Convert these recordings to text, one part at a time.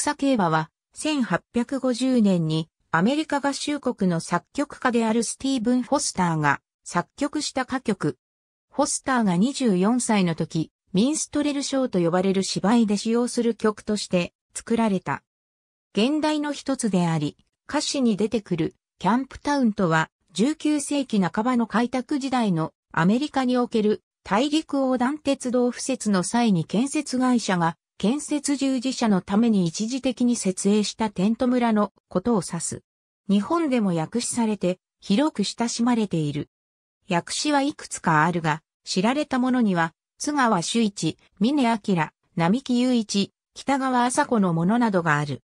草競馬は、1850年にアメリカ合衆国の作曲家であるスティーブン・フォスターが作曲した歌曲。フォスターが24歳の時、ミンストレルショーと呼ばれる芝居で使用する曲として作られた。現代の一つであり、歌詞に出てくるキャンプタウンとは19世紀半ばの開拓時代のアメリカにおける大陸横断鉄道敷設の際に建設会社が建設従事者のために一時的に設営したテント村のことを指す。日本でも訳詞されて、広く親しまれている。訳詞はいくつかあるが、知られたものには、津川修一、峰明、並木雄一、北川麻子のものなどがある。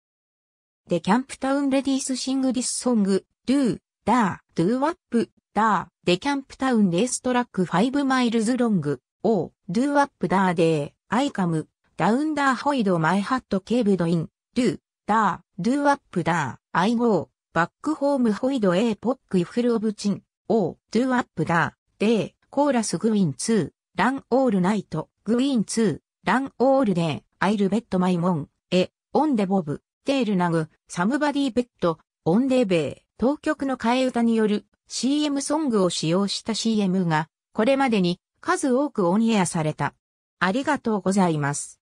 で、キャンプタウンレディースシングリスソング、ドゥダー、ドゥーワップ、ダー、で、キャンプタウンレーストラック5マイルズロング、オー、ドゥーワップダーデー、アイカム、ダウンダーホイドマイハットケーブドイン、ドゥ、ダー、ドゥアップダー、アイゴー、バックホームホイドエーポックイフルオブチン、オー、ドゥアップダー、デー、コーラスグインツー、ランオールナイト、グインツー、ランオールデー、アイルベッドマイモン、エ、オンデボブ、テールナグ、サムバディベッド、オンデベー、当局の替え歌による CM ソングを使用した CM が、これまでに数多くオンエアされた。ありがとうございます。